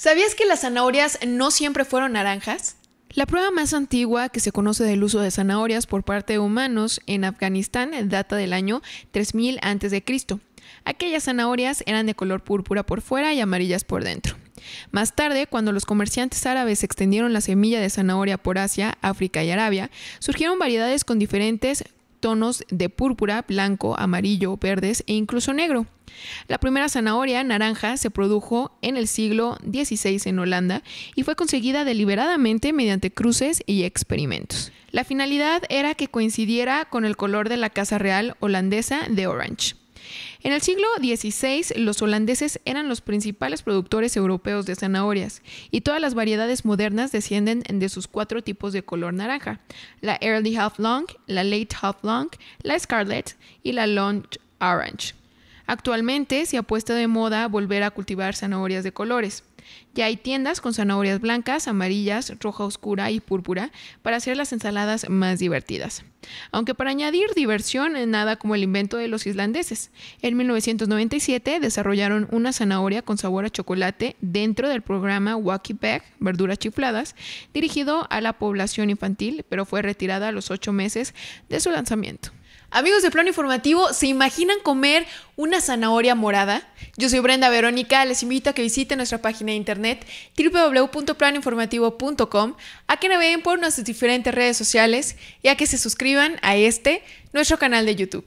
¿Sabías que las zanahorias no siempre fueron naranjas? La prueba más antigua que se conoce del uso de zanahorias por parte de humanos en Afganistán data del año 3000 a.C. Aquellas zanahorias eran de color púrpura por fuera y amarillas por dentro. Más tarde, cuando los comerciantes árabes extendieron la semilla de zanahoria por Asia, África y Arabia, surgieron variedades con diferentes tonos de púrpura, blanco, amarillo, verdes e incluso negro. La primera zanahoria naranja se produjo en el siglo XVI en Holanda y fue conseguida deliberadamente mediante cruces y experimentos. La finalidad era que coincidiera con el color de la Casa Real holandesa de Orange. En el siglo XVI, los holandeses eran los principales productores europeos de zanahorias, y todas las variedades modernas descienden de sus cuatro tipos de color naranja: la Early Half Long, la Late Half Long, la Scarlet y la Long Orange. Actualmente se ha puesto de moda volver a cultivar zanahorias de colores. Ya hay tiendas con zanahorias blancas, amarillas, roja oscura y púrpura para hacer las ensaladas más divertidas. Aunque para añadir diversión, nada como el invento de los islandeses. En 1997 desarrollaron una zanahoria con sabor a chocolate dentro del programa Wacky Bag, verduras chifladas, dirigido a la población infantil, pero fue retirada a los ocho meses de su lanzamiento. Amigos de Plano Informativo, ¿se imaginan comer una zanahoria morada? Yo soy Brenda Verónica, les invito a que visiten nuestra página de internet www.planoinformativo.com, a que naveguen por nuestras diferentes redes sociales y a que se suscriban a este, nuestro canal de YouTube.